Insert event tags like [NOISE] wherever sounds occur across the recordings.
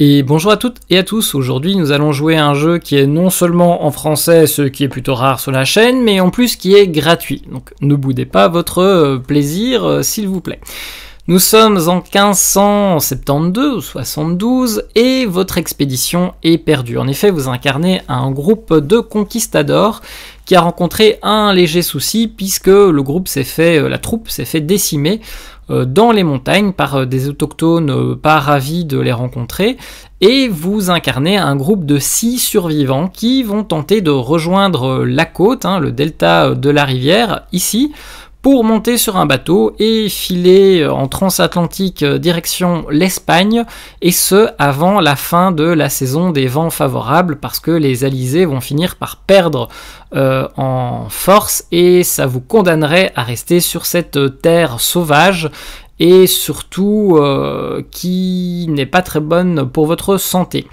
Et bonjour à toutes et à tous, aujourd'hui nous allons jouer à un jeu qui est non seulement en français, ce qui est plutôt rare sur la chaîne, mais en plus qui est gratuit. Donc ne boudez pas votre euh, plaisir euh, s'il vous plaît. Nous sommes en 1572 72 et votre expédition est perdue. En effet, vous incarnez un groupe de conquistadors qui a rencontré un léger souci puisque le groupe s'est fait, euh, la troupe s'est fait décimer euh, dans les montagnes par euh, des autochtones euh, pas ravis de les rencontrer et vous incarnez un groupe de six survivants qui vont tenter de rejoindre la côte, hein, le delta de la rivière, ici, pour monter sur un bateau et filer euh, en transatlantique euh, direction l'Espagne, et ce avant la fin de la saison des vents favorables, parce que les alizés vont finir par perdre euh, en force, et ça vous condamnerait à rester sur cette terre sauvage, et surtout qui n'est pas très bonne pour votre santé.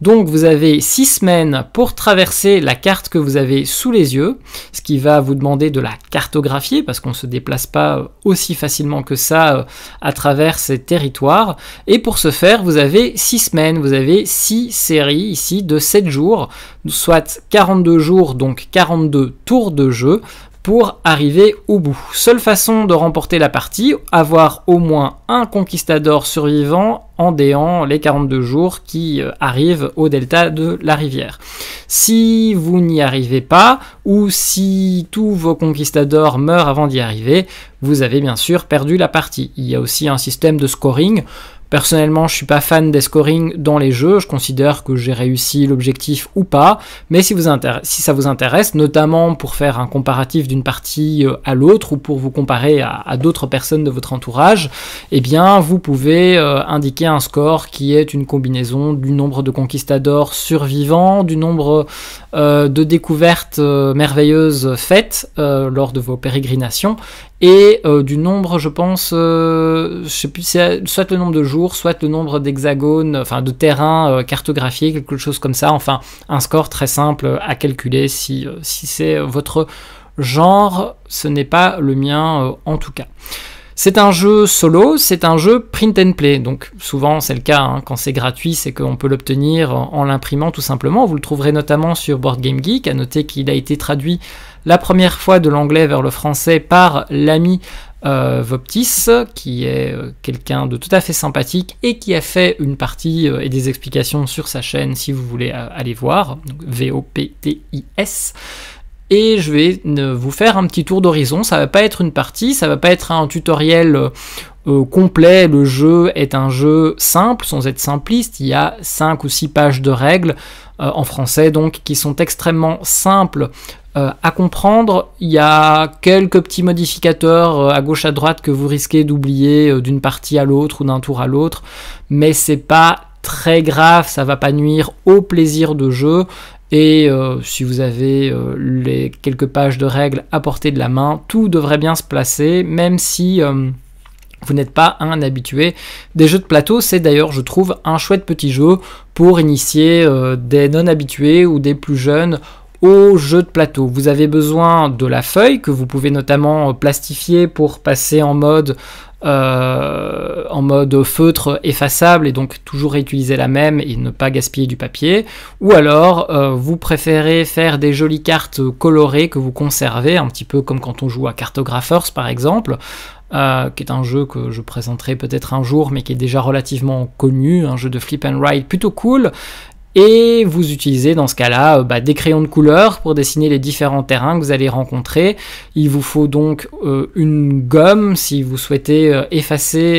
Donc vous avez 6 semaines pour traverser la carte que vous avez sous les yeux, ce qui va vous demander de la cartographier parce qu'on ne se déplace pas aussi facilement que ça euh, à travers ces territoires. Et pour ce faire, vous avez 6 semaines, vous avez 6 séries ici de 7 jours, soit 42 jours, donc 42 tours de jeu pour arriver au bout. Seule façon de remporter la partie, avoir au moins un conquistador survivant en déant les 42 jours qui euh, arrivent au delta de la rivière. Si vous n'y arrivez pas, ou si tous vos conquistadors meurent avant d'y arriver, vous avez bien sûr perdu la partie. Il y a aussi un système de scoring. Personnellement, je suis pas fan des scoring dans les jeux, je considère que j'ai réussi l'objectif ou pas, mais si, vous si ça vous intéresse, notamment pour faire un comparatif d'une partie euh, à l'autre ou pour vous comparer à, d'autres personnes de votre entourage, eh bien vous pouvez euh, indiquer un score qui est une combinaison du nombre de conquistadors survivants, du nombre euh, de découvertes euh, merveilleuses faites euh, lors de vos pérégrinations et du nombre, je pense, je sais plus, soit le nombre de jours, soit le nombre d'hexagones, enfin de terrains cartographiés, quelque chose comme ça. Enfin, un score très simple à calculer si, si c'est votre genre, ce n'est pas le mien en tout cas. C'est un jeu solo, c'est un jeu print and play. Donc souvent c'est le cas, hein. quand c'est gratuit, c'est qu'on peut l'obtenir en l'imprimant tout simplement. Vous le trouverez notamment sur Board Game Geek. À noter qu'il a été traduit la première fois de l'anglais vers le français par l'ami euh, Voptis, qui est euh, quelqu'un de tout à fait sympathique et qui a fait une partie euh, et des explications sur sa chaîne si vous voulez aller voir. Donc, V-O-P-T-I-S et je vais euh, vous faire un petit tour d'horizon. Ça va pas être une partie, ça va pas être un tutoriel euh, euh, complet. Le jeu est un jeu simple, sans être simpliste. Il y a cinq ou six pages de règles en français, donc qui sont extrêmement simples à comprendre. Il y a quelques petits modificateurs à gauche à droite que vous risquez d'oublier d'une partie à l'autre ou d'un tour à l'autre, mais c'est pas très grave, ça va pas nuire au plaisir de jeu et euh, si vous avez euh, les quelques pages de règles à portée de la main, tout devrait bien se placer, même si euh, vous n'êtes pas un habitué des jeux de plateau. C'est d'ailleurs, je trouve, un chouette petit jeu pour initier des non-habitués ou des plus jeunes au jeu de plateau. Vous avez besoin de la feuille que vous pouvez notamment euh, plastifier pour passer en mode euh, en mode feutre effaçable et donc toujours réutiliser la même et ne pas gaspiller du papier. Ou alors euh, vous préférez faire des jolies cartes colorées que vous conservez, un petit peu comme quand on joue à Cartographers par exemple. qui est un jeu que je présenterai peut-être un jour, mais qui est déjà relativement connu, un jeu de flip and ride plutôt cool, et vous utilisez dans ce cas-là euh, bah, des crayons de couleur pour dessiner les différents terrains que vous allez rencontrer. Il vous faut donc euh, une gomme si vous souhaitez euh, effacer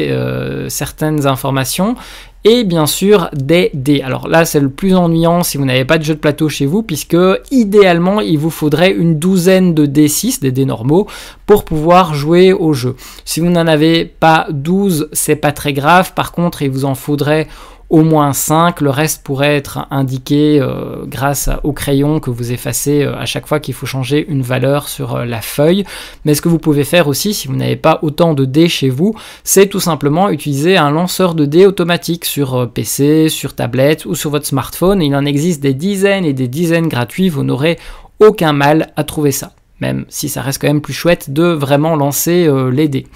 certaines informations. Et bien sûr des dés. Alors là c'est le plus ennuyant si vous n'avez pas de jeu de plateau chez vous puisque idéalement il vous faudrait une douzaine de dés 6, des dés normaux, pour pouvoir jouer au jeu. Si vous n'en avez pas 12 c'est pas très grave. Par contre il vous en faudrait au moins 5. Le reste pourrait être indiqué euh, grâce au crayon que vous effacez euh, à chaque fois qu'il faut changer une valeur sur euh, la feuille. Mais ce que vous pouvez faire aussi, si vous n'avez pas autant de dés chez vous, c'est tout simplement utiliser un lanceur de dés automatique sur PC, sur tablette ou sur votre smartphone. Il en existe des dizaines et des dizaines gratuits. Vous n'aurez aucun mal à trouver ça même si ça reste quand même plus chouette de vraiment lancer les dés.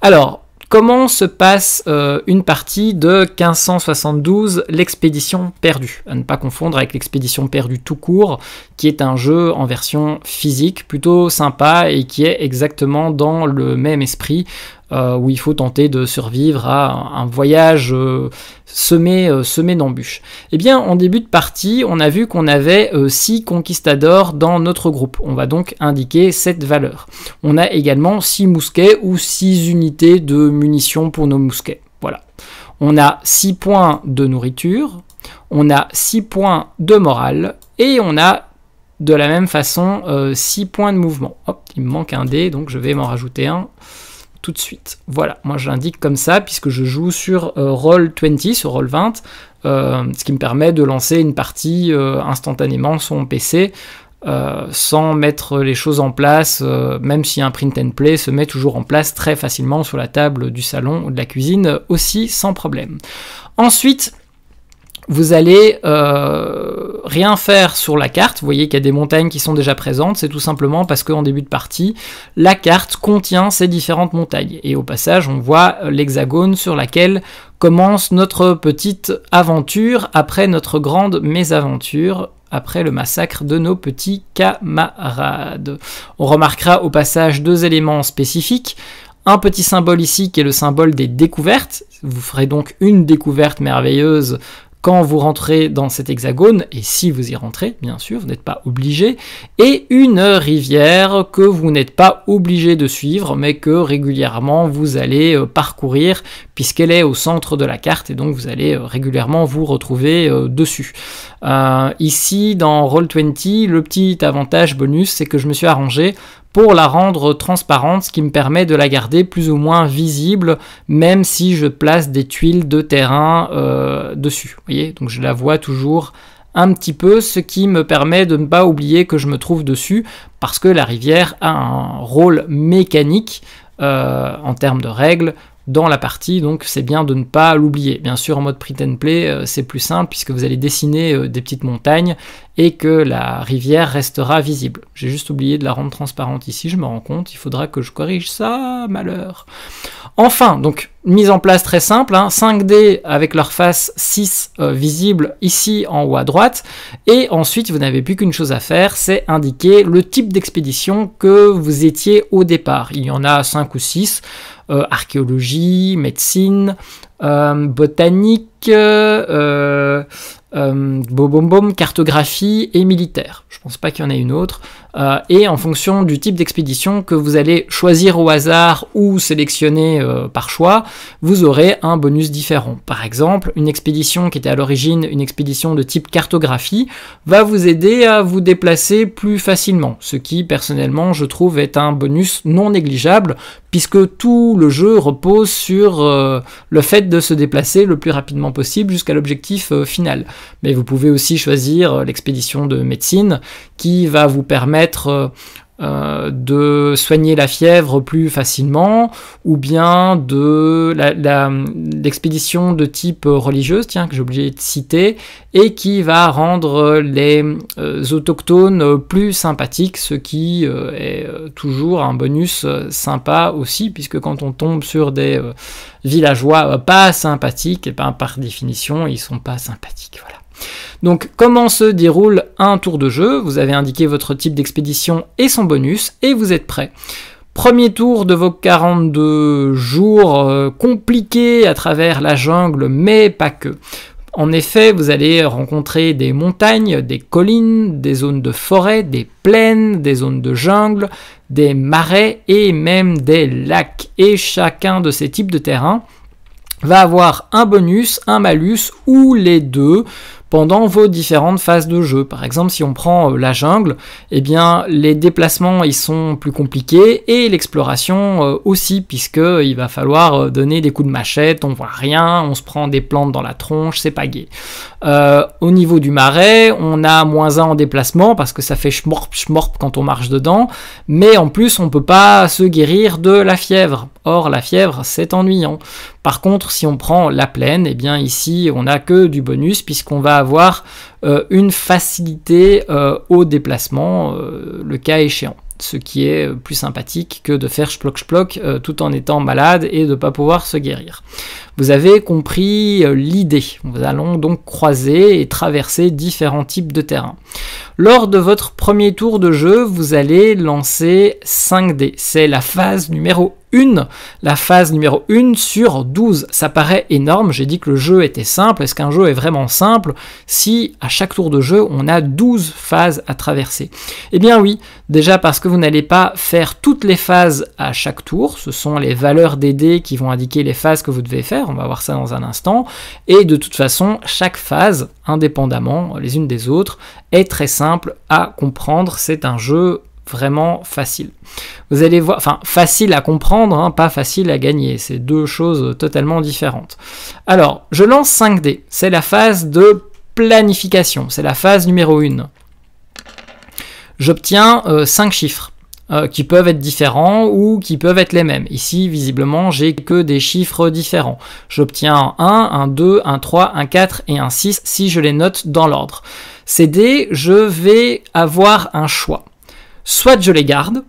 Alors, Comment se passe euh, une partie de 1572, l'expédition perdue À ne pas confondre avec l'expédition perdue tout court, qui est un jeu en version physique plutôt sympa et qui est exactement dans le même esprit euh, où il faut tenter de survivre à un, voyage euh, semé, euh, semé d'embûches. Eh bien, en début de partie, on a vu qu'on avait 6 conquistadors dans notre groupe. On va donc indiquer cette valeur. On a également 6 mousquets ou 6 unités de munitions pour nos mousquets. Voilà. On a 6 points de nourriture, on a 6 points de morale et on a de la même façon 6 points de mouvement. Hop, il me manque un dé, donc je vais m'en rajouter un tout de suite. Voilà, moi je l'indique comme ça puisque je joue sur euh, Roll20, sur Roll20, euh, ce qui me permet de lancer une partie euh, instantanément sur mon PC sans mettre les choses en place, même si un print and play se met toujours en place très facilement sur la table du salon ou de la cuisine, aussi sans problème. Ensuite, vous allez euh, rien faire sur la carte. Vous voyez qu'il y a des montagnes qui sont déjà présentes. C'est tout simplement parce qu'en début de partie, la carte contient ces différentes montagnes. Et au passage, on voit l'hexagone sur laquelle commence notre petite aventure après notre grande mésaventure après le massacre de nos petits camarades. On remarquera au passage deux éléments spécifiques un petit symbole ici qui est le symbole des découvertes. Vous ferez donc une découverte merveilleuse quand vous rentrez dans cet hexagone, et si vous y rentrez, bien sûr, vous n'êtes pas obligé, et une rivière que vous n'êtes pas obligé de suivre, mais que régulièrement vous allez euh, parcourir, puisqu'elle est au centre de la carte, et donc vous allez euh, régulièrement vous retrouver euh, dessus. ici, dans Roll20, le petit avantage bonus, c'est que je me suis arrangé pour la rendre transparente, ce qui me permet de la garder plus ou moins visible, même si je place des tuiles de terrain euh, dessus. voyez, donc je la vois toujours un petit peu, ce qui me permet de ne pas oublier que je me trouve dessus, parce que la rivière a un rôle mécanique euh, en termes de règles dans la partie, donc c'est bien de ne pas l'oublier. Bien sûr, en mode print and play, euh, c'est plus simple puisque vous allez dessiner euh, des petites montagnes et que la rivière restera visible. J'ai juste oublié de la rendre transparente ici, je me rends compte, il faudra que je corrige ça, malheur. Enfin, donc mise en place très simple, 5D hein, avec leur face 6 euh, visible ici en haut à droite, et ensuite vous n'avez plus qu'une chose à faire, c'est indiquer le type d'expédition que vous étiez au départ. Il y en a 5 ou 6, euh, archéologie, médecine, euh, botanique, euh, euh, bom, bom, cartographie et militaire. Je pense pas qu'il y en ait une autre. Euh, et en fonction du type d'expédition que vous allez choisir au hasard ou sélectionner euh, par choix, vous aurez un bonus différent. Par exemple, une expédition qui était à l'origine une expédition de type cartographie va vous aider à vous déplacer plus facilement, ce qui personnellement je trouve est un bonus non négligeable puisque tout le jeu repose sur euh, le fait de se déplacer le plus rapidement possible jusqu'à l'objectif final mais vous pouvez aussi choisir l'expédition de médecine qui va vous permettre euh, euh, de soigner la fièvre plus facilement, ou bien de l'expédition de type religieuse, tiens, que j'ai oublié de citer, et qui va rendre les euh, autochtones plus sympathiques, ce qui euh, est toujours un bonus sympa aussi, puisque quand on tombe sur des villageois pas sympathiques, et eh ben, par définition, ils sont pas sympathiques. Voilà. Donc comment se déroule un tour de jeu Vous avez indiqué votre type d'expédition et son bonus et vous êtes prêt. Premier tour de vos 42 jours euh, compliqués à travers la jungle, mais pas que. En effet, vous allez rencontrer des montagnes, des collines, des zones de forêt, des plaines, des zones de jungle, des marais et même des lacs. Et chacun de ces types de terrains va avoir un bonus, un malus ou les deux pendant vos différentes phases de jeu. Par exemple, si on prend euh, la jungle, eh bien les déplacements ils sont plus compliqués et l'exploration euh, aussi puisque euh, il va falloir donner des coups de machette, on voit rien, on se prend des plantes dans la tronche, c'est pas gay. au niveau du marais, on a moins un en déplacement parce que ça fait schmorp schmorp quand on marche dedans, mais en plus on peut pas se guérir de la fièvre Or, la fièvre, c'est ennuyant. Par contre, si on prend la plaine, eh bien ici, on n'a que du bonus puisqu'on va avoir euh, une facilité euh, au déplacement, euh, le cas échéant. Ce qui est plus sympathique que de faire schploc-schploc tout en étant malade et de ne pas pouvoir se guérir. Vous avez compris l'idée. Nous allons donc croiser et traverser différents types de terrains. Lors de votre premier tour de jeu, vous allez lancer 5 dés. C'est la phase numéro 1. Une, la phase numéro 1 sur 12. Ça paraît énorme, j'ai dit que le jeu était simple. Est-ce qu'un jeu est vraiment simple si à chaque tour de jeu on a 12 phases à traverser Eh bien oui, déjà parce que vous n'allez pas faire toutes les phases à chaque tour. Ce sont les valeurs des dés qui vont indiquer les phases que vous devez faire. On va voir ça dans un instant. Et de toute façon, chaque phase, indépendamment les unes des autres, est très simple à comprendre. C'est un jeu vraiment facile. Vous allez voir, enfin facile à comprendre, hein, pas facile à gagner, c'est deux choses totalement différentes. Alors, je lance 5D, c'est la phase de planification, c'est la phase numéro 1. J'obtiens 5 euh, chiffres. Euh, qui peuvent être différents ou qui peuvent être les mêmes. Ici, visiblement, j'ai que des chiffres différents. J'obtiens un 1, un 2, un 3, un 4 et un 6 si je les note dans l'ordre. Ces dés, je vais avoir un choix. Soit je les garde,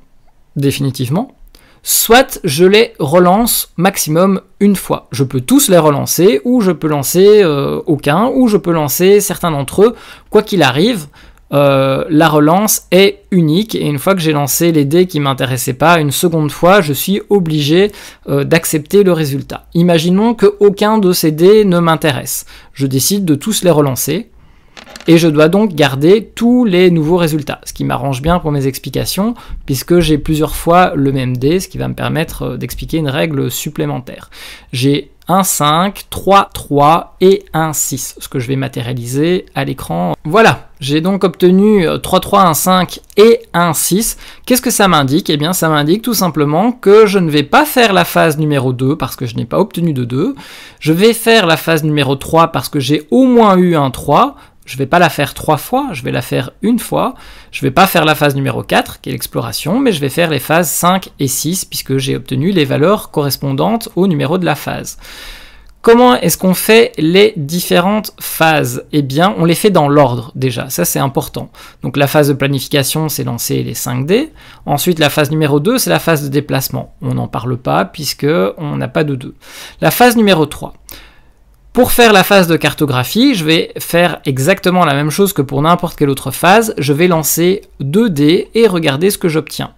définitivement, soit je les relance maximum une fois. Je peux tous les relancer, ou je peux lancer euh, aucun, ou je peux lancer certains d'entre eux. Quoi qu'il arrive, euh, la relance est unique et une fois que j'ai lancé les dés qui m'intéressaient pas une seconde fois, je suis obligé euh, d'accepter le résultat. Imaginons qu'aucun de ces dés ne m'intéresse. Je décide de tous les relancer et je dois donc garder tous les nouveaux résultats, ce qui m'arrange bien pour mes explications, puisque j'ai plusieurs fois le même dé, ce qui va me permettre euh, d'expliquer une règle supplémentaire. J'ai 1, 5, 3, 3 et un 6, ce que je vais matérialiser à l'écran. Voilà, j'ai donc obtenu 3, 3, 1, 5 et un 6. Qu'est-ce que ça m'indique Eh bien ça m'indique tout simplement que je ne vais pas faire la phase numéro 2 parce que je n'ai pas obtenu de 2. Je vais faire la phase numéro 3 parce que j'ai au moins eu un 3, je vais pas la faire trois fois, je vais la faire une fois. Je vais pas faire la phase numéro 4, qui est l'exploration, mais je vais faire les phases 5 et 6, puisque j'ai obtenu les valeurs correspondantes au numéro de la phase. Comment est-ce qu'on fait les différentes phases Eh bien, on les fait dans l'ordre déjà, ça c'est important. Donc la phase de planification, c'est lancer les 5D. Ensuite, la phase numéro 2, c'est la phase de déplacement. On n'en parle pas puisque on n'a pas de 2. La phase numéro 3, pour faire la phase de cartographie, je vais faire exactement la même chose que pour n'importe quelle autre phase. Je vais lancer 2 dés et regarder ce que j'obtiens.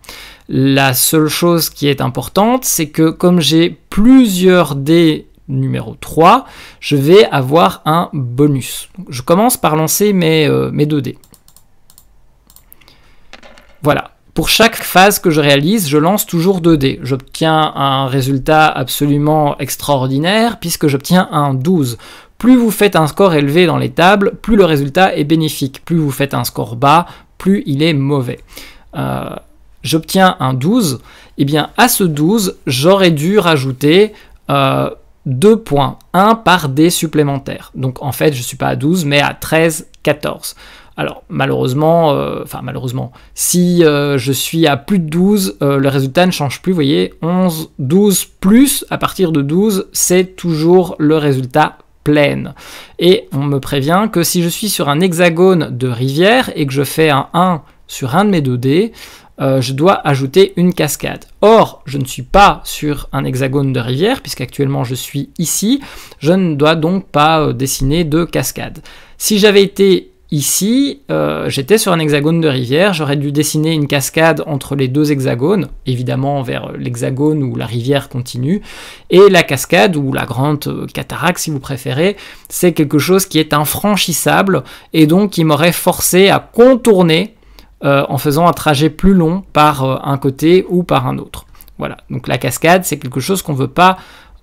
La seule chose qui est importante, c'est que comme j'ai plusieurs dés numéro 3, je vais avoir un bonus. je commence par lancer mes, euh, mes 2 dés. Voilà, pour chaque phase que je réalise, je lance toujours 2 dés. J'obtiens un résultat absolument extraordinaire puisque j'obtiens un 12. Plus vous faites un score élevé dans les tables, plus le résultat est bénéfique. Plus vous faites un score bas, plus il est mauvais. Euh, j'obtiens un 12, et eh bien à ce 12, j'aurais dû rajouter 2 euh, points, 1 par dé supplémentaire. Donc en fait, je ne suis pas à 12, mais à 13, 14. Alors malheureusement, euh, enfin malheureusement, si euh, je suis à plus de 12, euh, le résultat ne change plus, vous voyez, 11, 12 plus, à partir de 12, c'est toujours le résultat plein. Et on me prévient que si je suis sur un hexagone de rivière et que je fais un 1 sur un de mes 2 dés, je dois ajouter une cascade. Or, je ne suis pas sur un hexagone de rivière, puisqu'actuellement je suis ici, je ne dois donc pas dessiner de cascade. Si j'avais été Ici, euh, j'étais sur un hexagone de rivière, j'aurais dû dessiner une cascade entre les deux hexagones, évidemment vers l'hexagone où la rivière continue, et la cascade ou la grande euh, cataracte si vous préférez, c'est quelque chose qui est infranchissable et donc qui m'aurait forcé à contourner euh, en faisant un trajet plus long par un côté ou par un autre. Voilà, donc la cascade c'est quelque chose qu'on ne veut pas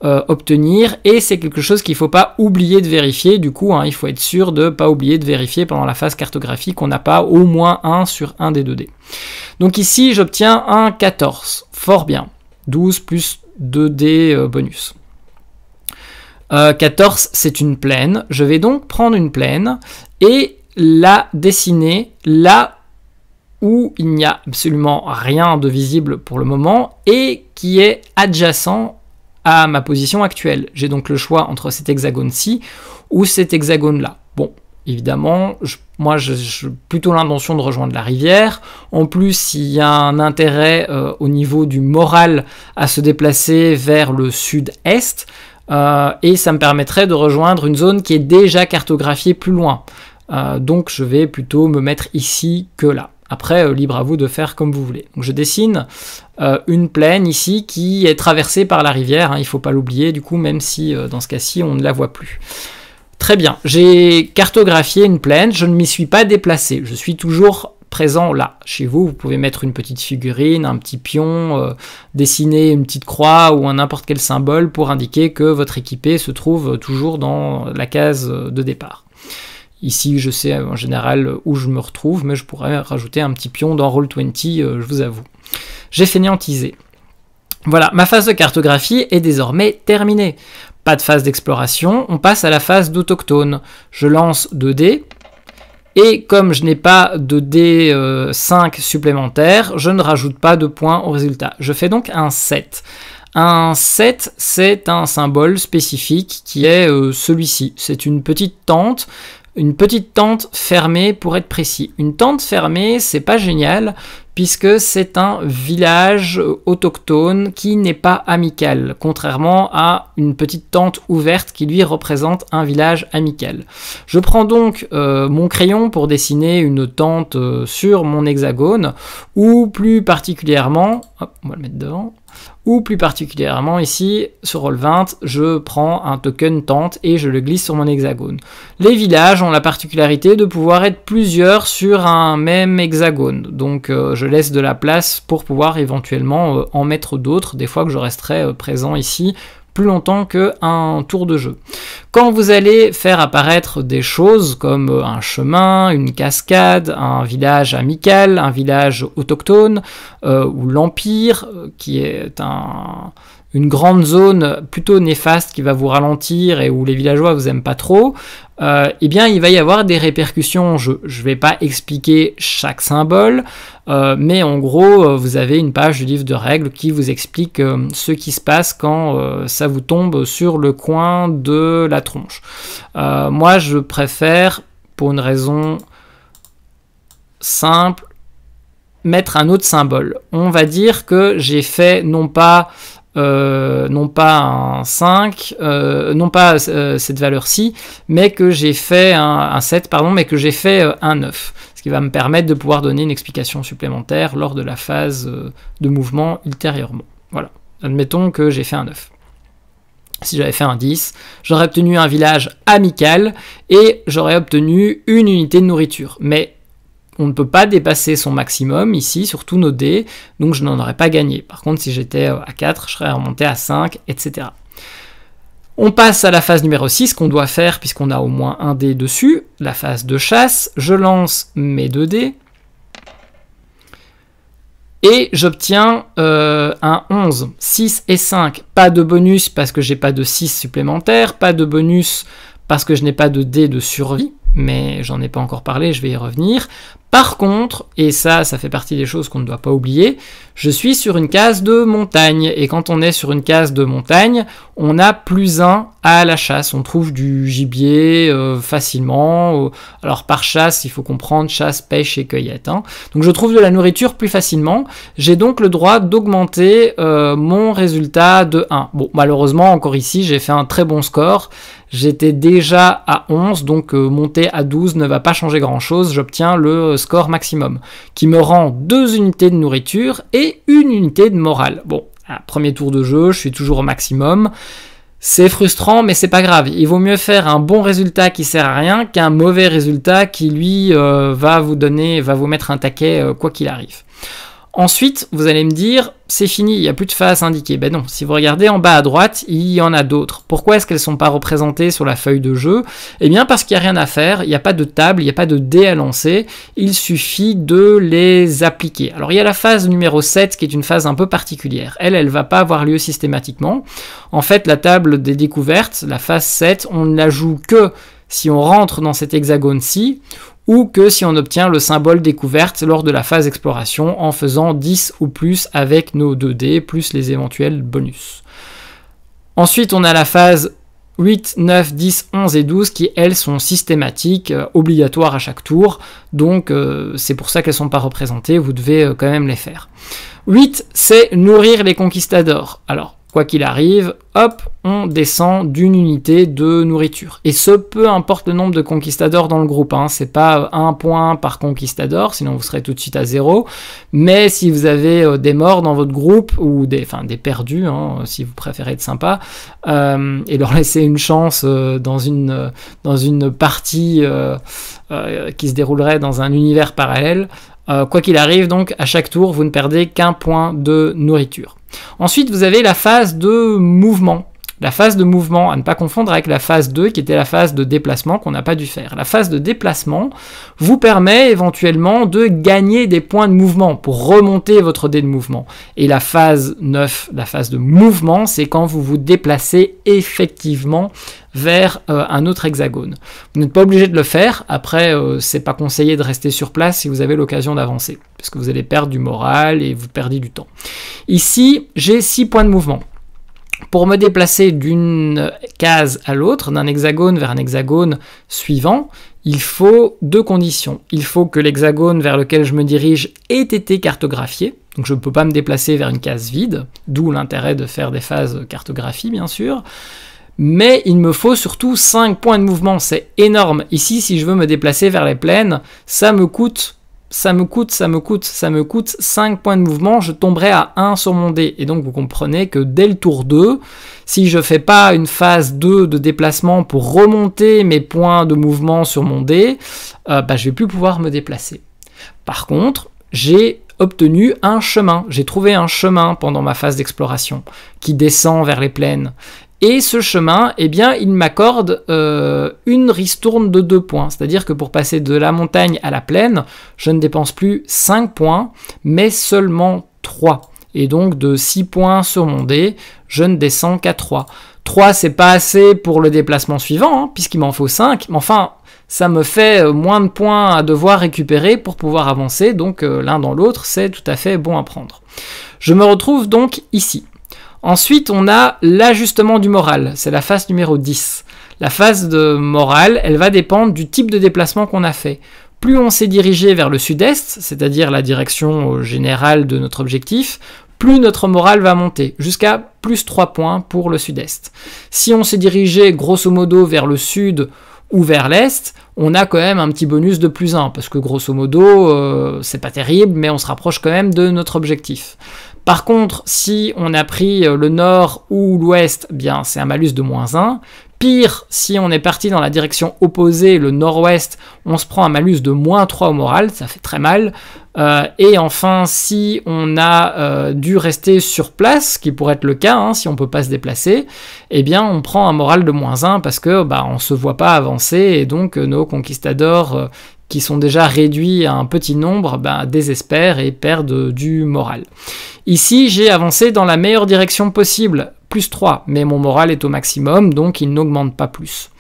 euh, obtenir et c'est quelque chose qu'il ne faut pas oublier de vérifier. Du coup, hein, il faut être sûr de ne pas oublier de vérifier pendant la phase cartographique qu'on n'a pas au moins 1 sur 1 des 2D. Donc ici, j'obtiens un 14. Fort bien. 12 plus 2D euh, bonus. 14, euh, c'est une plaine. Je vais donc prendre une plaine et la dessiner là où il n'y a absolument rien de visible pour le moment et qui est adjacent à ma position actuelle. J'ai donc le choix entre cet hexagone-ci ou cet hexagone-là. Bon, évidemment, moi j'ai plutôt l'intention de rejoindre la rivière. En plus, il y a un intérêt euh, au niveau du moral à se déplacer vers le sud-est, euh, et ça me permettrait de rejoindre une zone qui est déjà cartographiée plus loin. Euh, donc je vais plutôt me mettre ici que là. Après, euh, libre à vous de faire comme vous voulez. Donc je dessine euh, une plaine ici qui est traversée par la rivière, hein, il ne faut pas l'oublier du coup, même si euh, dans ce cas-ci on ne la voit plus. Très bien, j'ai cartographié une plaine, je ne m'y suis pas déplacé, je suis toujours présent là. Chez vous, vous pouvez mettre une petite figurine, un petit pion, dessiner une petite croix ou un n'importe quel symbole pour indiquer que votre équipée se trouve toujours dans la case de départ. Ici, je sais en général où je me retrouve, mais je pourrais rajouter un petit pion dans Roll20, euh, je vous avoue. J'ai fainéantisé. Voilà, ma phase de cartographie est désormais terminée. Pas de phase d'exploration, on passe à la phase d'autochtone. Je lance 2 dés, et comme je n'ai pas de D5 euh, supplémentaire, je ne rajoute pas de points au résultat. Je fais donc un 7. Un 7, c'est un symbole spécifique qui est euh, celui-ci. C'est une petite tente une petite tente fermée pour être précis. Une tente fermée, c'est pas génial puisque c'est un village autochtone qui n'est pas amical, contrairement à une petite tente ouverte qui lui représente un village amical. Je prends donc euh, mon crayon pour dessiner une tente euh, sur mon hexagone, ou plus particulièrement, on va le mettre devant, ou plus particulièrement ici, sur Roll20, je prends un token tente et je le glisse sur mon hexagone. Les villages ont la particularité de pouvoir être plusieurs sur un même hexagone, donc euh, je laisse de la place pour pouvoir éventuellement euh, en mettre d'autres, des fois que je resterai euh, présent ici plus longtemps qu'un tour de jeu. Quand vous allez faire apparaître des choses comme euh, un chemin, une cascade, un village amical, un village autochtone, euh, ou l'Empire, euh, qui est un une grande zone plutôt néfaste qui va vous ralentir et où les villageois vous aiment pas trop, euh, eh bien il va y avoir des répercussions. Je ne vais pas expliquer chaque symbole, euh, mais en gros euh, vous avez une page du livre de règles qui vous explique ce qui se passe quand ça vous tombe sur le coin de la tronche. moi je préfère, pour une raison simple, mettre un autre symbole. On va dire que j'ai fait non pas euh, non pas un 5, euh, non pas euh, cette valeur-ci, mais que j'ai fait un, un, 7, pardon, mais que j'ai fait un 9, ce qui va me permettre de pouvoir donner une explication supplémentaire lors de la phase de mouvement ultérieurement. Voilà, admettons que j'ai fait un 9. Si j'avais fait un 10, j'aurais obtenu un village amical et j'aurais obtenu une unité de nourriture. Mais on ne peut pas dépasser son maximum ici sur tous nos dés, donc je n'en aurais pas gagné. Par contre, si j'étais euh, à 4, je serais remonté à 5, etc. On passe à la phase numéro 6 qu'on doit faire puisqu'on a au moins un dé dessus, la phase de chasse. Je lance mes deux dés et j'obtiens euh, un 11, 6 et 5. Pas de bonus parce que j'ai pas de 6 supplémentaires pas de bonus parce que je n'ai pas de dés de survie mais j'en ai pas encore parlé, je vais y revenir. Par contre, et ça, ça fait partie des choses qu'on ne doit pas oublier, je suis sur une case de montagne, et quand on est sur une case de montagne, on a plus un à la chasse, on trouve du gibier euh, facilement, euh, alors par chasse, il faut comprendre chasse, pêche et cueillette. Hein. Donc je trouve de la nourriture plus facilement, j'ai donc le droit d'augmenter euh, mon résultat de 1. Bon, malheureusement, encore ici, j'ai fait un très bon score, J'étais déjà à 11, donc euh, monter à 12 ne va pas changer grand-chose, j'obtiens le euh, score maximum, qui me rend deux unités de nourriture et une unité de morale. Bon, premier tour de jeu, je suis toujours au maximum. C'est frustrant, mais c'est pas grave. Il vaut mieux faire un bon résultat qui sert à rien qu'un mauvais résultat qui lui euh, va vous donner, va vous mettre un taquet quoi qu'il arrive. Ensuite, vous allez me dire, c'est fini, il n'y a plus de phase indiquée. Ben non, si vous regardez en bas à droite, il y en a d'autres. Pourquoi est-ce qu'elles ne sont pas représentées sur la feuille de jeu Eh bien parce qu'il n'y a rien à faire, il n'y a pas de table, il n'y a pas de dés à lancer, il suffit de les appliquer. Alors il y a la phase numéro 7 qui est une phase un peu particulière. Elle, elle ne va pas avoir lieu systématiquement. En fait, la table des découvertes, la phase 7, on ne la joue que si on rentre dans cet hexagone-ci, ou que si on obtient le symbole découverte lors de la phase exploration en faisant 10 ou plus avec nos 2 dés plus les éventuels bonus. Ensuite, on a la phase 8, 9, 10, 11 et 12 qui, elles, sont systématiques, euh, obligatoires à chaque tour. Donc, euh, c'est pour ça qu'elles ne sont pas représentées, vous devez euh, quand même les faire. 8, c'est nourrir les conquistadors. Alors, quoi qu'il arrive, hop, on descend d'une unité de nourriture. Et ce, peu importe le nombre de conquistadors dans le groupe, hein. c'est pas un point par conquistador, sinon vous serez tout de suite à zéro, mais si vous avez euh, des morts dans votre groupe, ou des, enfin, des perdus, hein, si vous préférez être sympa, euh, et leur laisser une chance euh, dans, une, dans une partie qui se déroulerait dans un univers parallèle, quoi qu'il arrive, donc, à chaque tour, vous ne perdez qu'un point de nourriture. Ensuite, vous avez la phase de mouvement. La phase de mouvement, à ne pas confondre avec la phase 2 qui était la phase de déplacement qu'on n'a pas dû faire. La phase de déplacement vous permet éventuellement de gagner des points de mouvement pour remonter votre dé de mouvement. Et la phase 9, la phase de mouvement, c'est quand vous vous déplacez effectivement vers euh, un autre hexagone. Vous n'êtes pas obligé de le faire, après euh, c'est pas conseillé de rester sur place si vous avez l'occasion d'avancer, parce que vous allez perdre du moral et vous perdez du temps. Ici, j'ai 6 points de mouvement. Pour me déplacer d'une case à l'autre, d'un hexagone vers un hexagone suivant, il faut deux conditions. Il faut que l'hexagone vers lequel je me dirige ait été cartographié, donc je ne peux pas me déplacer vers une case vide, d'où l'intérêt de faire des phases cartographie bien sûr. Mais il me faut surtout 5 points de mouvement, c'est énorme. Ici, si je veux me déplacer vers les plaines, ça me coûte ça me coûte, ça me coûte, ça me coûte 5 points de mouvement, je tomberai à 1 sur mon dé. Et donc vous comprenez que dès le tour 2, si je fais pas une phase 2 de déplacement pour remonter mes points de mouvement sur mon dé, euh, bah, je vais plus pouvoir me déplacer. Par contre, j'ai obtenu un chemin, j'ai trouvé un chemin pendant ma phase d'exploration qui descend vers les plaines. Et ce chemin, eh bien, il m'accorde euh, une ristourne de 2 points. C'est-à-dire que pour passer de la montagne à la plaine, je ne dépense plus 5 points, mais seulement 3. Et donc de 6 points sur mon dé, je ne descends qu'à 3. 3, c'est pas assez pour le déplacement suivant, hein, puisqu'il m'en faut 5. Mais enfin, ça me fait euh, moins de points à devoir récupérer pour pouvoir avancer. Donc euh, l'un dans l'autre, c'est tout à fait bon à prendre. Je me retrouve donc ici. Ensuite, on a l'ajustement du moral, c'est la phase numéro 10. La phase de morale, elle va dépendre du type de déplacement qu'on a fait. Plus on s'est dirigé vers le sud-est, c'est-à-dire la direction euh, générale de notre objectif, plus notre morale va monter, jusqu'à plus 3 points pour le sud-est. Si on s'est dirigé grosso modo vers le sud ou vers l'est, on a quand même un petit bonus de plus 1, parce que grosso modo, euh, c'est pas terrible, mais on se rapproche quand même de notre objectif. Par contre, si on a pris euh, le nord ou l'ouest, bien c'est un malus de moins 1. Pire, si on est parti dans la direction opposée, le nord-ouest, on se prend un malus de moins 3 au moral, ça fait très mal. Euh, et enfin, si on a euh, dû rester sur place, ce qui pourrait être le cas, hein, si on ne peut pas se déplacer, eh bien on prend un moral de moins 1 parce que bah, on ne se voit pas avancer et donc nos conquistadors qui sont déjà réduits à un petit nombre, bah, désespèrent et perdent du moral. Ici, j'ai avancé dans la meilleure direction possible, plus 3, mais mon moral est au maximum, donc il n'augmente pas plus.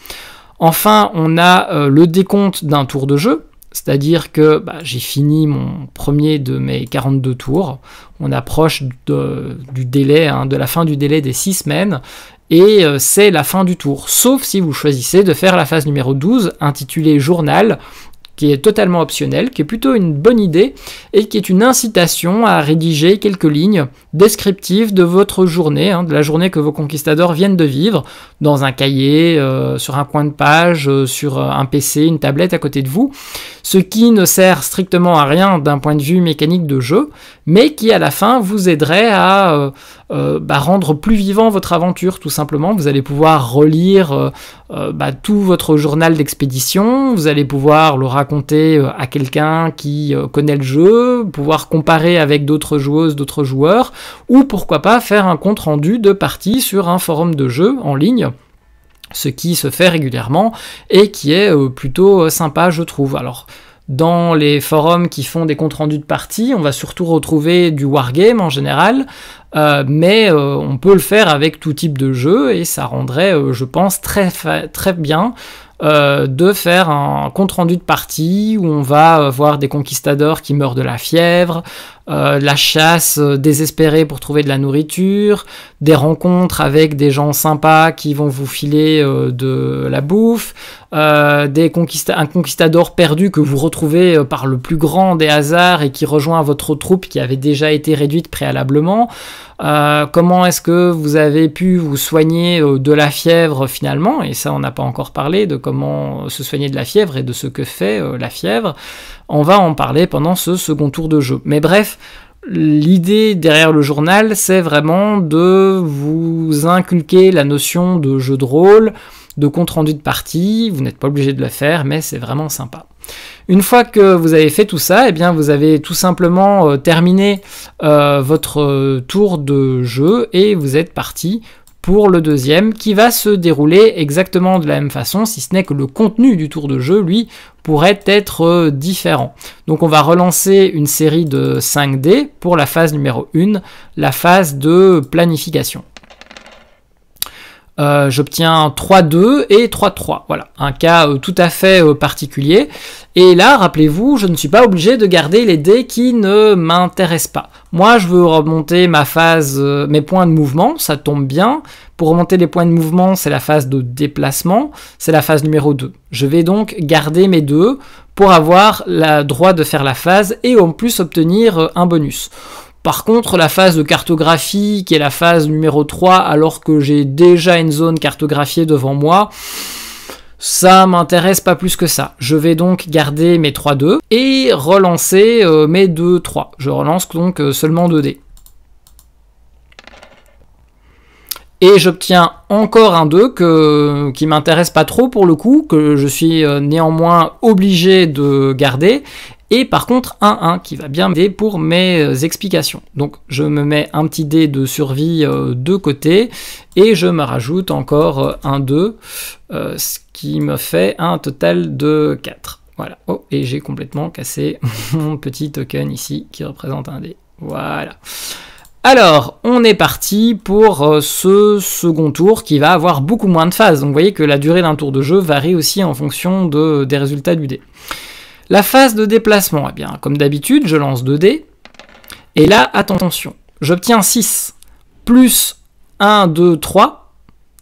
Enfin, on a euh, le décompte d'un tour de jeu, c'est-à-dire que bah, j'ai fini mon premier de mes 42 tours, on approche du délai, hein, de la fin du délai des 6 semaines, et euh, c'est la fin du tour, sauf si vous choisissez de faire la phase numéro 12, intitulée Journal, qui est totalement optionnel, qui est plutôt une bonne idée et qui est une incitation à rédiger quelques lignes descriptives de votre journée, hein, de la journée que vos conquistadors viennent de vivre, dans un cahier, euh, sur un coin de page, euh, sur euh, un PC, une tablette à côté de vous, ce qui ne sert strictement à rien d'un point de vue mécanique de jeu, mais qui à la fin vous aiderait à euh, euh, bah, rendre plus vivant votre aventure tout simplement. Vous allez pouvoir relire euh, bah, tout votre journal d'expédition, vous allez pouvoir le raconter à quelqu'un qui connaît le jeu, pouvoir comparer avec d'autres joueuses, d'autres joueurs, ou pourquoi pas faire un compte rendu de partie sur un forum de jeu en ligne ce qui se fait régulièrement et qui est plutôt sympa je trouve. Alors dans les forums qui font des comptes rendus de partie, on va surtout retrouver du wargame en général, euh, mais euh, on peut le faire avec tout type de jeu et ça rendrait, euh, je pense, très, très bien de faire un compte rendu de partie où on va voir des conquistadors qui meurent de la fièvre, euh, la chasse euh, désespérée pour trouver de la nourriture, des rencontres avec des gens sympas qui vont vous filer euh, de la bouffe, des un conquistador perdu que vous retrouvez par le plus grand des hasards et qui rejoint votre troupe qui avait déjà été réduite préalablement. comment est-ce que vous avez pu vous soigner de la fièvre finalement Et ça, on n'a pas encore parlé de comment se soigner de la fièvre et de ce que fait la fièvre. On va en parler pendant ce second tour de jeu. Mais bref, l'idée derrière le journal, c'est vraiment de vous inculquer la notion de jeu de rôle, de compte-rendu de partie. Vous n'êtes pas obligé de le faire, mais c'est vraiment sympa. Une fois que vous avez fait tout ça, eh bien vous avez tout simplement euh, terminé euh, votre euh, tour de jeu et vous êtes parti pour le deuxième, qui va se dérouler exactement de la même façon, si ce n'est que le contenu du tour de jeu, lui, pourrait être euh, différent. Donc on va relancer une série de 5D pour la phase numéro 1, la phase de planification. Euh, j'obtiens 3-2 et 3-3. Voilà, un cas euh, tout à fait euh, particulier. Et là, rappelez-vous, je ne suis pas obligé de garder les dés qui ne m'intéressent pas. Moi, je veux remonter ma phase, mes points de mouvement, ça tombe bien. Pour remonter les points de mouvement, c'est la phase de déplacement, c'est la phase numéro 2. Je vais donc garder mes deux pour avoir le droit de faire la phase et en plus obtenir un bonus. Par contre, la phase de cartographie, qui est la phase numéro 3, alors que j'ai déjà une zone cartographiée devant moi, ça m'intéresse pas plus que ça. Je vais donc garder mes 3-2 et relancer euh, mes 2-3. Je relance donc euh, seulement 2D. Et j'obtiens encore un 2 que, qui m'intéresse pas trop pour le coup, que je suis euh, néanmoins obligé de garder, et par contre un 1 qui va bien m'aider pour mes euh, explications. Donc je me mets un petit dé de survie euh, de côté et je me rajoute encore euh, un 2, ce qui me fait un total de 4. Voilà. Oh, et j'ai complètement cassé [LAUGHS] mon petit token ici qui représente un dé. Voilà. Alors, on est parti pour ce second tour qui va avoir beaucoup moins de phases. Donc vous voyez que la durée d'un tour de jeu varie aussi en fonction de, des résultats du dé. La phase de déplacement, eh bien, comme d'habitude, je lance 2 dés. Et là, attention, j'obtiens 6, plus 1, 2, 3,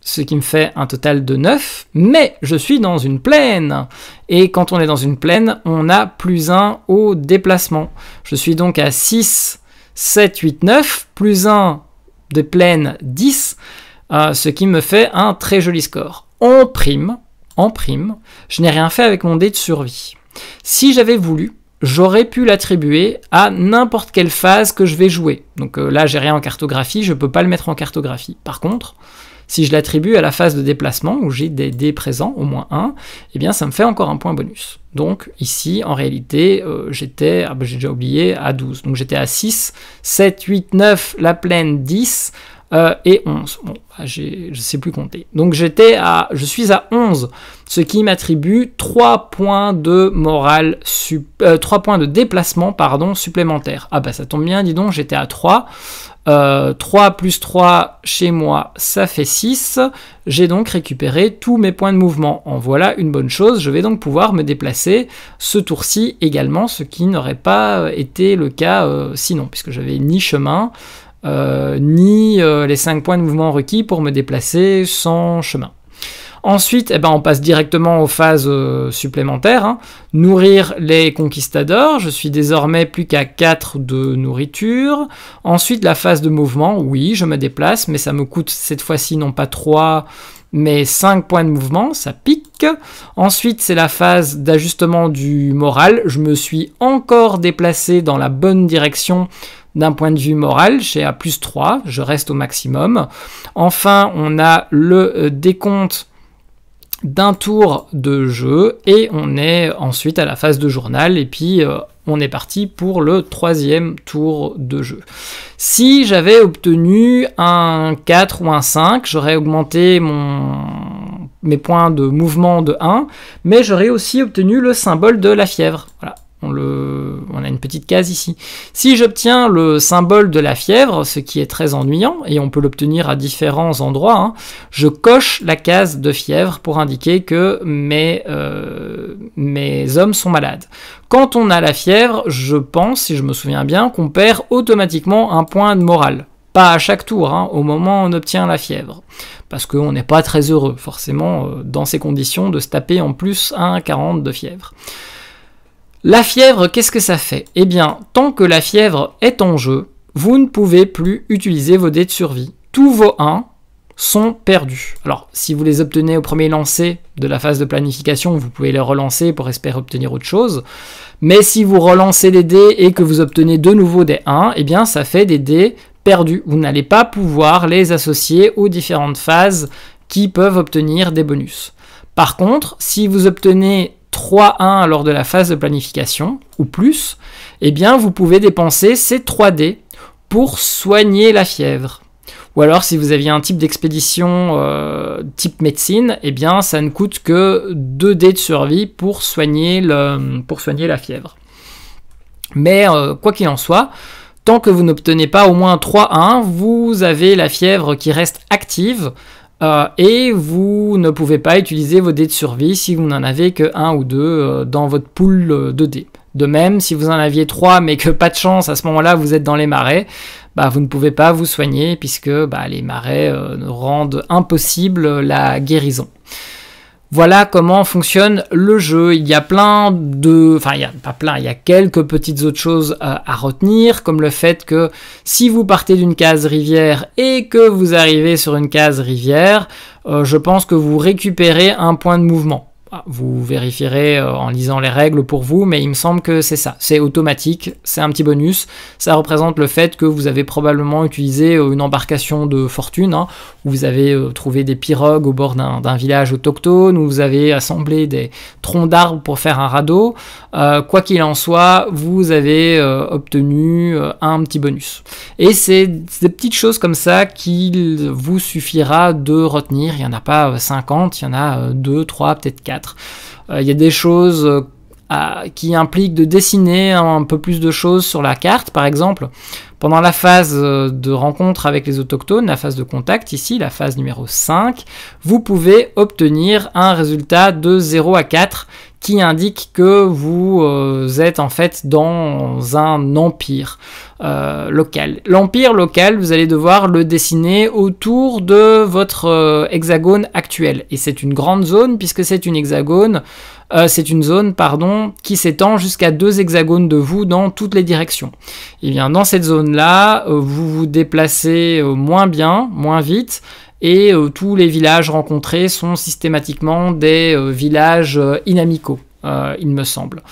ce qui me fait un total de 9, mais je suis dans une plaine. Et quand on est dans une plaine, on a plus 1 au déplacement. Je suis donc à 6, 7, 8, 9, plus 1 de plaine 10, euh, ce qui me fait un très joli score. En prime, en prime, je n'ai rien fait avec mon dé de survie. Si j'avais voulu, j'aurais pu l'attribuer à n'importe quelle phase que je vais jouer. Donc euh, là, j'ai rien en cartographie, je ne peux pas le mettre en cartographie. Par contre, si je l'attribue à la phase de déplacement, où j'ai des dés présents, au moins un, eh bien ça me fait encore un point bonus. Donc ici, en réalité, euh, j'étais, ah bah, j'ai déjà oublié, à 12. Donc j'étais à 6, 7, 8, 9, la plaine 10. Euh, et 11. Bon, bah, je ne sais plus compter. Donc j'étais à, je suis à 11, ce qui m'attribue 3 points de morale, euh, points de déplacement pardon, supplémentaires. Ah bah ça tombe bien, dis donc, j'étais à 3. 3 euh, plus 3 chez moi, ça fait 6. J'ai donc récupéré tous mes points de mouvement. En voilà une bonne chose. Je vais donc pouvoir me déplacer ce tour-ci également, ce qui n'aurait pas été le cas sinon, puisque j'avais ni chemin, euh, ni euh, les 5 points de mouvement requis pour me déplacer sans chemin. Ensuite, eh ben, on passe directement aux phases euh, supplémentaires. Hein. Nourrir les conquistadors, je suis désormais plus qu'à 4 de nourriture. Ensuite, la phase de mouvement, oui, je me déplace, mais ça me coûte cette fois-ci non pas 3, mais 5 points de mouvement, ça pique. Ensuite, c'est la phase d'ajustement du moral. Je me suis encore déplacé dans la bonne direction d'un point de vue moral, j'ai à plus 3, je reste au maximum. Enfin, on a le euh, décompte d'un tour de jeu et on est ensuite à la phase de journal et puis euh, on est parti pour le troisième tour de jeu. Si j'avais obtenu un 4 ou un 5, j'aurais augmenté mon... mes points de mouvement de 1, mais j'aurais aussi obtenu le symbole de la fièvre. Voilà on, le, on a une petite case ici. Si j'obtiens le symbole de la fièvre, ce qui est très ennuyant, et on peut l'obtenir à différents endroits, hein, je coche la case de fièvre pour indiquer que mes, euh, mes hommes sont malades. Quand on a la fièvre, je pense, si je me souviens bien, qu'on perd automatiquement un point de morale pas à chaque tour, hein, au moment où on obtient la fièvre. Parce qu'on n'est pas très heureux, forcément, euh, dans ces conditions, de se taper en plus un 40 de fièvre. La fièvre, qu'est-ce que ça fait Eh bien, tant que la fièvre est en jeu, vous ne pouvez plus utiliser vos dés de survie. Tous vos 1 sont perdus. Alors, si vous les obtenez au premier lancer de la phase de planification, vous pouvez les relancer pour espérer obtenir autre chose. Mais si vous relancez les dés et que vous obtenez de nouveau des 1, eh bien, ça fait des dés perdus. Vous n'allez pas pouvoir les associer aux différentes phases qui peuvent obtenir des bonus. Par contre, si vous obtenez 3-1 lors de la phase de planification ou plus, eh bien vous pouvez dépenser ces 3D pour soigner la fièvre. Ou alors si vous aviez un type d'expédition euh, type médecine, eh bien ça ne coûte que 2 dés de survie pour soigner, pour soigner la fièvre. Mais euh, quoi qu'il en soit, tant que vous n'obtenez pas au moins 3-1, vous avez la fièvre qui reste active euh, et vous ne pouvez pas utiliser vos dés de survie si vous n'en avez que un ou deux euh, dans votre pool euh, de dés. De même, si vous en aviez trois mais que pas de chance, à ce moment-là vous êtes dans les marais, bah, vous ne pouvez pas vous soigner puisque bah, les marais rendent impossible la guérison. Voilà comment fonctionne le jeu. Il y a plein de... Enfin, il y a pas plein, il y a quelques petites autres choses euh, à retenir, comme le fait que si vous partez d'une case rivière et que vous arrivez sur une case rivière, euh, je pense que vous récupérez un point de mouvement vous vérifierez euh, en lisant les règles pour vous, mais il me semble que c'est ça. C'est automatique, c'est un petit bonus. Ça représente le fait que vous avez probablement utilisé euh, une embarcation de fortune, où hein. vous avez euh, trouvé des pirogues au bord d'un village autochtone, où vous avez assemblé des troncs d'arbres pour faire un radeau. quoi qu'il en soit, vous avez obtenu un petit bonus. Et c'est des petites choses comme ça qu'il vous suffira de retenir. Il n'y en a pas 50, il y en a 2, 3, peut-être 4. Euh, il y a des choses euh, qui impliquent de dessiner un peu plus de choses sur la carte, par exemple. Pendant la phase euh, de rencontre avec les autochtones, la phase de contact ici, la phase numéro 5, vous pouvez obtenir un résultat de 0 à 4 qui indique que vous euh, êtes en fait dans un empire euh, local. L'empire local, vous allez devoir le dessiner autour de votre hexagone actuel. Et c'est une grande zone puisque c'est une hexagone euh, c'est une zone pardon, qui s'étend jusqu'à deux hexagones de vous dans toutes les directions. Et eh bien dans cette zone-là, euh, vous vous déplacez euh, moins bien, moins vite, et tous les villages rencontrés sont systématiquement des villages inamicaux, il me semble.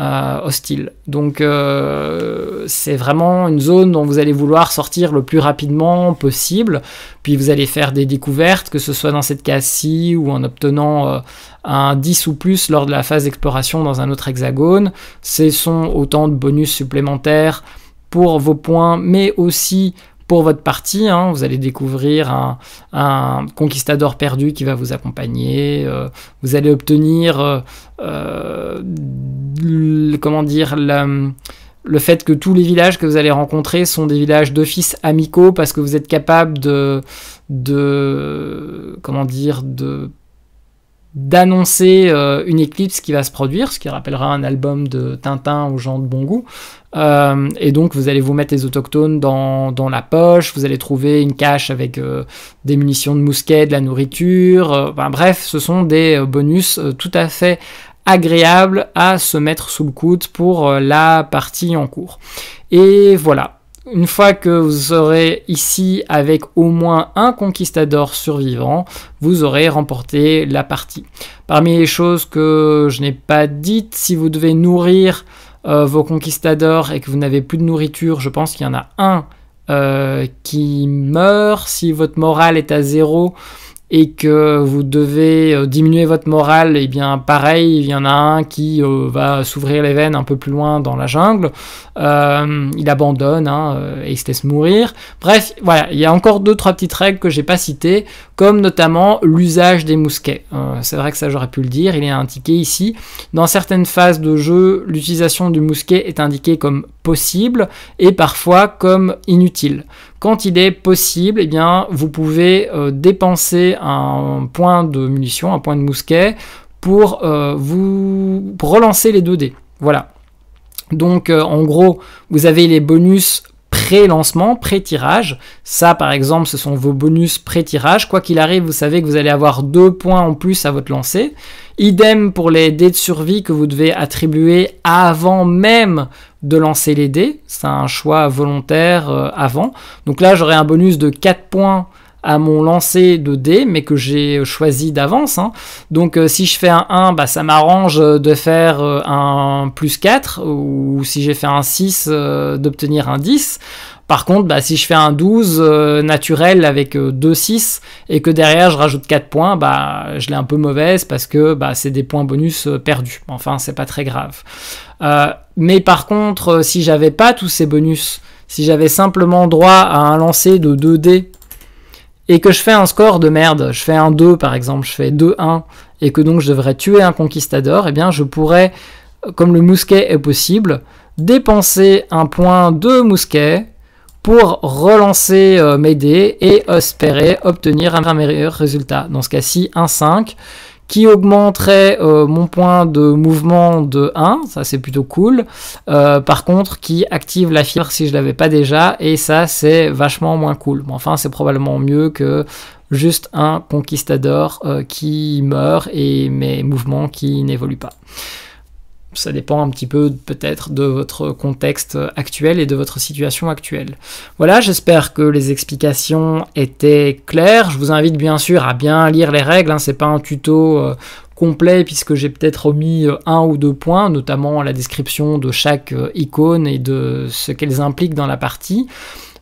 Euh, hostile. Donc euh, c'est vraiment une zone dont vous allez vouloir sortir le plus rapidement possible. Puis vous allez faire des découvertes, que ce soit dans cette case-ci ou en obtenant euh, un 10 ou plus lors de la phase d'exploration dans un autre hexagone. Ce sont autant de bonus supplémentaires pour vos points, mais aussi pour votre partie. Hein, vous allez découvrir un, conquistador perdu qui va vous accompagner. Euh, vous allez obtenir, euh, euh, le, comment dire, le fait que tous les villages que vous allez rencontrer sont des villages d'office amicaux parce que vous êtes capable de, de comment dire, de d'annoncer euh, une éclipse qui va se produire, ce qui rappellera un album de Tintin aux gens de bon goût. Euh, et donc vous allez vous mettre les autochtones dans, dans la poche, vous allez trouver une cache avec euh, des munitions de mousquet, de la nourriture, bref, ce sont des bonus tout à fait agréables à se mettre sous le coude pour la partie en cours. Et voilà, une fois que vous aurez ici avec au moins un conquistador survivant, vous aurez remporté la partie. Parmi les choses que je n'ai pas dites, si vous devez nourrir euh, vos conquistadors et que vous n'avez plus de nourriture, je pense qu'il y en a un euh, qui meurt. Si votre morale est à zéro, et que vous devez euh, diminuer votre morale, et eh bien pareil, il y en a un qui euh, va s'ouvrir les veines un peu plus loin dans la jungle, euh, il abandonne hein, et il se laisse mourir. Bref, voilà, il y a encore deux trois petites règles que j'ai pas citées, comme notamment l'usage des mousquets. c'est vrai que ça j'aurais pu le dire, il est indiqué ici. Dans certaines phases de jeu, l'utilisation du mousquet est indiquée comme possible et parfois comme inutile. Quand il est possible, eh bien, vous pouvez euh, dépenser un point de munition, un point de mousquet pour euh, vous relancer les deux dés. Voilà. Donc euh, en gros, vous avez les bonus pré-lancement, pré-tirage. Ça, par exemple, ce sont vos bonus pré-tirage. Quoi qu'il arrive, vous savez que vous allez avoir deux points en plus à votre lancer. Idem pour les dés de survie que vous devez attribuer avant même de lancer les dés. C'est un choix volontaire euh, avant. Donc là, j'aurai un bonus de 4 points à mon lancer de dés, mais que j'ai choisi d'avance. Hein. Donc euh, si je fais un 1, bah, ça m'arrange euh, de faire un plus 4, ou si j'ai fait un 6, d'obtenir un 10. Par contre, bah, si je fais un 12 euh, naturel avec 2-6 euh, et que derrière je rajoute 4 points, bah, je l'ai un peu mauvaise parce que bah, c'est des points bonus euh, perdus. Enfin, c'est pas très grave. mais par contre, si j'avais pas tous ces bonus, si j'avais simplement droit à un lancer de 2 dés et que je fais un score de merde, je fais un 2 par exemple, je fais 2-1 et que donc je devrais tuer un conquistador, eh bien je pourrais, comme le mousquet est possible, dépenser un point de mousquet pour relancer euh, mes dés et espérer obtenir un meilleur résultat. Dans ce cas-ci, un 5 qui augmenterait euh, mon point de mouvement de 1, ça c'est plutôt cool. Euh, par contre, qui active la fibre si je l'avais pas déjà, et ça c'est vachement moins cool. enfin, c'est probablement mieux que juste un conquistador qui meurt et mes mouvements qui n'évoluent pas. Ça dépend un petit peu peut-être de votre contexte actuel et de votre situation actuelle. Voilà, j'espère que les explications étaient claires. Je vous invite bien sûr à bien lire les règles, hein, c'est pas un tuto euh, complet puisque j'ai peut-être omis euh, un ou deux points, notamment la description de chaque euh, icône et de ce qu'elles impliquent dans la partie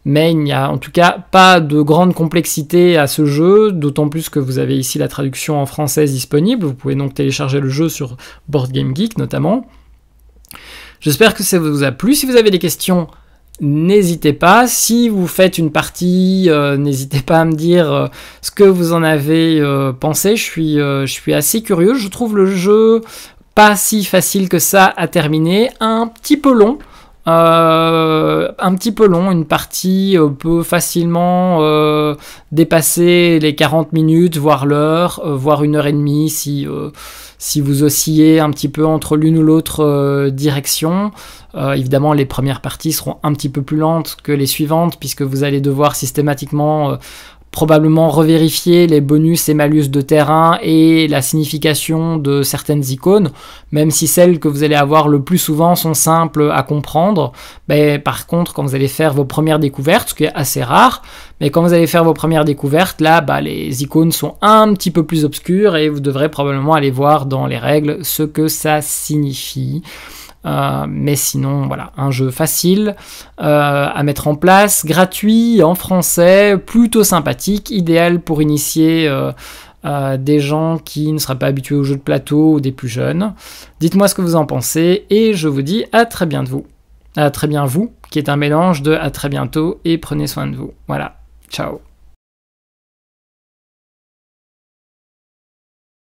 mais il n'y a en tout cas pas de grande complexité à ce jeu, d'autant plus que vous avez ici la traduction en française disponible, vous pouvez donc télécharger le jeu sur Board Game Geek notamment. J'espère que ça vous a plu, si vous avez des questions, n'hésitez pas. Si vous faites une partie, euh, n'hésitez pas à me dire euh, ce que vous en avez euh, pensé. Je suis, je suis assez curieux. Je trouve le jeu pas si facile que ça à terminer, un petit peu long. Euh, un petit peu long, une partie euh, peut facilement euh, dépasser les 40 minutes, voire l'heure, voire une heure et demie si, si vous oscillez un petit peu entre l'une ou l'autre direction. évidemment, les premières parties seront un petit peu plus lentes que les suivantes puisque vous allez devoir systématiquement probablement revérifier les bonus et malus de terrain et la signification de certaines icônes, même si celles que vous allez avoir le plus souvent sont simples à comprendre. Mais par contre, quand vous allez faire vos premières découvertes, ce qui est assez rare, mais quand vous allez faire vos premières découvertes, là, bah, les icônes sont un petit peu plus obscures et vous devrez probablement aller voir dans les règles ce que ça signifie. Euh, mais sinon, voilà, un jeu facile euh, à mettre en place, gratuit, en français, plutôt sympathique, idéal pour initier euh, des gens qui ne seraient pas habitués aux jeux de plateau ou des plus jeunes. Dites-moi ce que vous en pensez et je vous dis à très bien de vous. À très bien vous, qui est un mélange de à très bientôt et prenez soin de vous. Voilà, ciao.